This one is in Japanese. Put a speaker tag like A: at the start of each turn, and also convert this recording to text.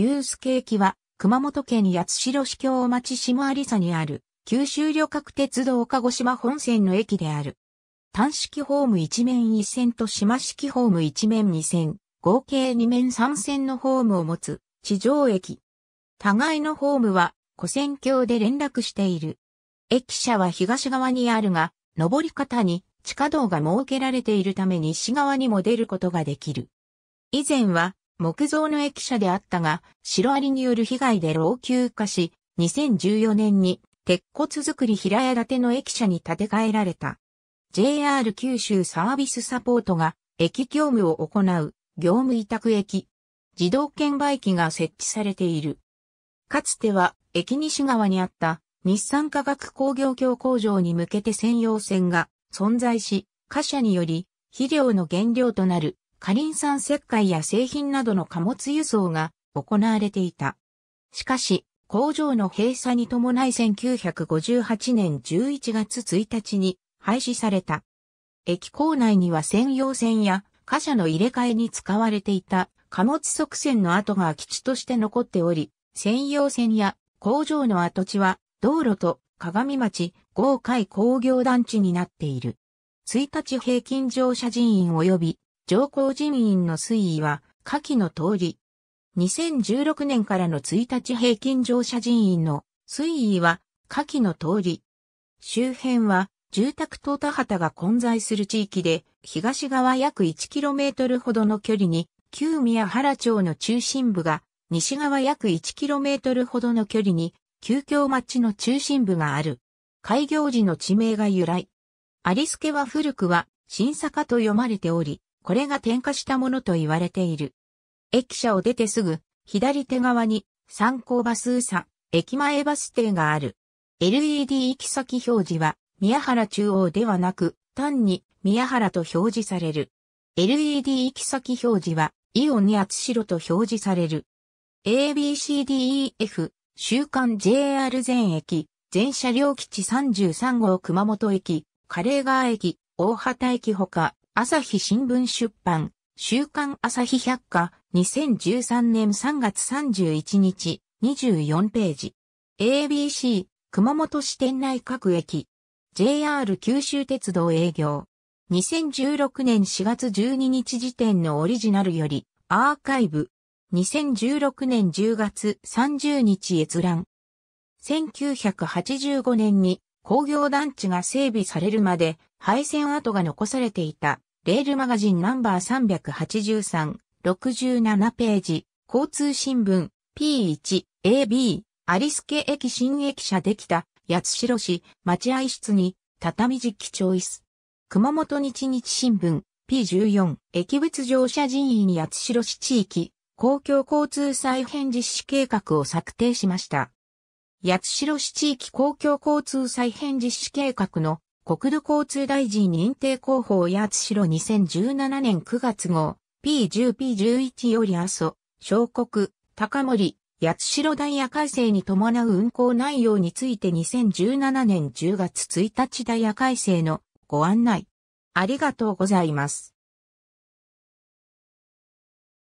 A: ユースケ駅は、熊本県八代市京町下有佐にある、九州旅客鉄道鹿児島本線の駅である。単式ホーム一面一線と島式ホーム一面二線、合計二面三線のホームを持つ、地上駅。互いのホームは、古線橋で連絡している。駅舎は東側にあるが、上り方に地下道が設けられているため西側にも出ることができる。以前は木造の駅舎であったが、シロアリによる被害で老朽化し、2014年に鉄骨造り平屋建ての駅舎に建て替えられた。JR 九州サービスサポートが駅業務を行う業務委託駅。自動券売機が設置されている。かつては駅西側にあった日産化学工業協工場に向けて専用線が存在し、貨車により肥料の原料となるカリン酸石灰や製品などの貨物輸送が行われていた。しかし、工場の閉鎖に伴い1958年11月1日に廃止された。駅構内には専用線や貨車の入れ替えに使われていた貨物側線の跡が基地として残っており、専用線や工場の跡地は道路と鏡町豪快工業団地になっている。1日平均乗車人員及び上皇人員の推移は、下記の通り。2016年からの1日平均乗車人員の推移は、下記の通り。周辺は、住宅と田畑が混在する地域で、東側約 1km ほどの距離に、旧宮原町の中心部が、西側約 1km ほどの距離に、旧京町の中心部がある。開業時の地名が由来。有助は古くは、新坂と読まれており、これが点火したものと言われている。駅舎を出てすぐ、左手側に、参考バスーサ、駅前バス停がある。LED 行き先表示は、宮原中央ではなく、単に、宮原と表示される。LED 行き先表示は、イオンに厚白と表示される。ABCDEF、週刊 JR 全駅、全車両基地33号熊本駅、カレーガー駅、大畑駅ほか、朝日新聞出版、週刊朝日百科、2013年3月31日、24ページ。ABC、熊本市店内各駅。JR 九州鉄道営業。2016年4月12日時点のオリジナルより、アーカイブ。2016年10月30日閲覧。1985年に工業団地が整備されるまで廃線跡が残されていたレールマガジンナンバー383、67ページ、交通新聞、P1、AB、スケ駅新駅舎できた、八代市、待合室に、畳敷きチョイス。熊本日日新聞、P14、駅物乗車人員八代市地域、公共交通再編実施計画を策定しました。八代市地域公共交通再編実施計画の国土交通大臣認定広報八代2017年9月号、P10P11 より阿蘇、小国、高森、八代ダイヤ改正に伴う運行内容について2017年10月1日ダイヤ改正のご案内。ありがとうございます。